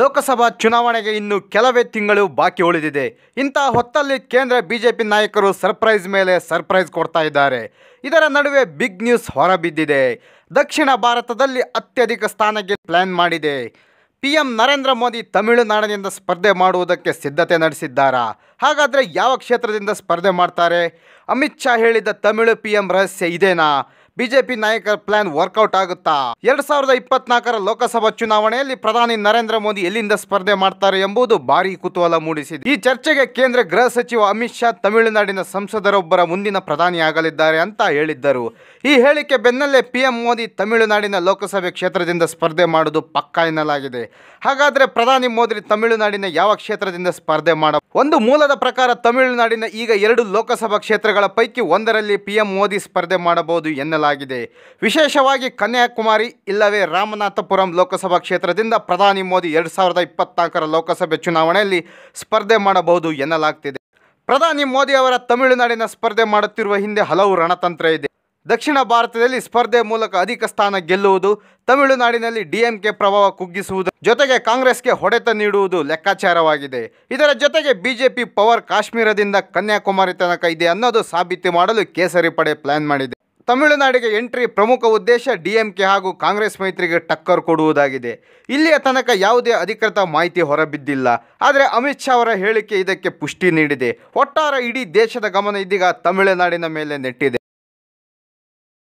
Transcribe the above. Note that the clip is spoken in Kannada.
ಲೋಕಸಭಾ ಚುನಾವಣೆಗೆ ಇನ್ನು ಕೆಲವೇ ತಿಂಗಳು ಬಾಕಿ ಉಳಿದಿದೆ ಇಂತಹ ಹೊತ್ತಲ್ಲಿ ಕೇಂದ್ರ ಬಿ ಜೆ ಪಿ ನಾಯಕರು ಸರ್ಪ್ರೈಸ್ ಮೇಲೆ ಸರ್ಪ್ರೈಸ್ ಕೊಡ್ತಾ ಇದ್ದಾರೆ ಇದರ ನಡುವೆ ಬಿಗ್ ನ್ಯೂಸ್ ಹೊರಬಿದ್ದಿದೆ ದಕ್ಷಿಣ ಭಾರತದಲ್ಲಿ ಅತ್ಯಧಿಕ ಸ್ಥಾನಕ್ಕೆ ಪ್ಲ್ಯಾನ್ ಮಾಡಿದೆ ಪಿ ಎಂ ನರೇಂದ್ರ ಮೋದಿ ತಮಿಳುನಾಡಿನಿಂದ ಸ್ಪರ್ಧೆ ಮಾಡುವುದಕ್ಕೆ ಸಿದ್ಧತೆ ನಡೆಸಿದ್ದಾರಾ ಹಾಗಾದರೆ ಯಾವ ಕ್ಷೇತ್ರದಿಂದ ಸ್ಪರ್ಧೆ ಮಾಡ್ತಾರೆ ಅಮಿತ್ ಶಾ ಹೇಳಿದ ತಮಿಳು ಪಿ ಎಂ ರಹಸ್ಯ ಇದೇನಾ ಬಿಜೆಪಿ ನಾಯಕರ ಪ್ಲಾನ್ ವರ್ಕೌಟ್ ಆಗುತ್ತಾ ಎರಡ್ ಸಾವಿರದ ಇಪ್ಪತ್ನಾಲ್ಕರ ಲೋಕಸಭಾ ಚುನಾವಣೆಯಲ್ಲಿ ಪ್ರಧಾನಿ ನರೇಂದ್ರ ಮೋದಿ ಎಲ್ಲಿಂದ ಸ್ಪರ್ಧೆ ಮಾಡ್ತಾರೆ ಎಂಬುದು ಭಾರಿ ಕುತೂಹಲ ಮೂಡಿಸಿದೆ ಈ ಚರ್ಚೆಗೆ ಕೇಂದ್ರ ಗೃಹ ಸಚಿವ ಅಮಿತ್ ಶಾ ತಮಿಳುನಾಡಿನ ಸಂಸದರೊಬ್ಬರ ಮುಂದಿನ ಪ್ರಧಾನಿ ಆಗಲಿದ್ದಾರೆ ಅಂತ ಹೇಳಿದ್ದರು ಈ ಹೇಳಿಕೆ ಬೆನ್ನಲ್ಲೇ ಪಿಎಂ ಮೋದಿ ತಮಿಳುನಾಡಿನ ಲೋಕಸಭೆ ಕ್ಷೇತ್ರದಿಂದ ಸ್ಪರ್ಧೆ ಮಾಡುವುದು ಪಕ್ಕಾ ಎನ್ನಲಾಗಿದೆ ಹಾಗಾದರೆ ಪ್ರಧಾನಿ ಮೋದಿ ತಮಿಳುನಾಡಿನ ಯಾವ ಕ್ಷೇತ್ರದಿಂದ ಸ್ಪರ್ಧೆ ಮಾಡ ಒಂದು ಮೂಲದ ಪ್ರಕಾರ ತಮಿಳುನಾಡಿನ ಈಗ ಎರಡು ಲೋಕಸಭಾ ಕ್ಷೇತ್ರಗಳ ಪೈಕಿ ಒಂದರಲ್ಲಿ ಪಿಎಂ ಮೋದಿ ಸ್ಪರ್ಧೆ ಮಾಡಬಹುದು ಎನ್ನಲಾಗಿದೆ ಮಾಡಲಾಗಿದೆ ವಿಶೇಷವಾಗಿ ಕನ್ಯಾಕುಮಾರಿ ಇಲ್ಲವೇ ರಾಮನಾಥಪುರಂ ಲೋಕಸಭಾ ಕ್ಷೇತ್ರದಿಂದ ಪ್ರಧಾನಿ ಮೋದಿ ಎರಡು ಸಾವಿರದ ಇಪ್ಪತ್ನಾಲ್ಕರ ಲೋಕಸಭೆ ಚುನಾವಣೆಯಲ್ಲಿ ಸ್ಪರ್ಧೆ ಮಾಡಬಹುದು ಎನ್ನಲಾಗ್ತಿದೆ ಪ್ರಧಾನಿ ಮೋದಿ ಅವರ ತಮಿಳುನಾಡಿನ ಸ್ಪರ್ಧೆ ಮಾಡುತ್ತಿರುವ ಹಿಂದೆ ಹಲವು ರಣತಂತ್ರ ಇದೆ ದಕ್ಷಿಣ ಭಾರತದಲ್ಲಿ ಸ್ಪರ್ಧೆ ಮೂಲಕ ಅಧಿಕ ಸ್ಥಾನ ಗೆಲ್ಲುವುದು ತಮಿಳುನಾಡಿನಲ್ಲಿ ಡಿಎಂಕೆ ಪ್ರಭಾವ ಕುಗ್ಗಿಸುವುದು ಜೊತೆಗೆ ಕಾಂಗ್ರೆಸ್ಗೆ ಹೊಡೆತ ನೀಡುವುದು ಲೆಕ್ಕಾಚಾರವಾಗಿದೆ ಇದರ ಜೊತೆಗೆ ಬಿಜೆಪಿ ಪವರ್ ಕಾಶ್ಮೀರದಿಂದ ಕನ್ಯಾಕುಮಾರಿ ತನಕ ಇದೆ ಅನ್ನೋದು ಸಾಬೀತು ಮಾಡಲು ಕೇಸರಿ ಪಡೆ ಪ್ಲಾನ್ ಮಾಡಿದೆ ತಮಿಳುನಾಡಿಗೆ ಎಂಟ್ರಿ ಪ್ರಮುಖ ಉದ್ದೇಶ ಡಿಎಂಕೆ ಹಾಗೂ ಕಾಂಗ್ರೆಸ್ ಮೈತ್ರಿಗೆ ಟಕ್ಕರ್ ಕೊಡುವುದಾಗಿದೆ ಇಲ್ಲಿಯ ತನಕ ಯಾವುದೇ ಅಧಿಕೃತ ಮಾಹಿತಿ ಹೊರಬಿದ್ದಿಲ್ಲ ಆದರೆ ಅಮಿತ್ ಶಾ ಅವರ ಹೇಳಿಕೆ ಇದಕ್ಕೆ ಪುಷ್ಟಿ ನೀಡಿದೆ ಒಟ್ಟಾರೆ ಇಡೀ ದೇಶದ ಗಮನ ಇದೀಗ ತಮಿಳುನಾಡಿನ ಮೇಲೆ ನೆಟ್ಟಿದೆ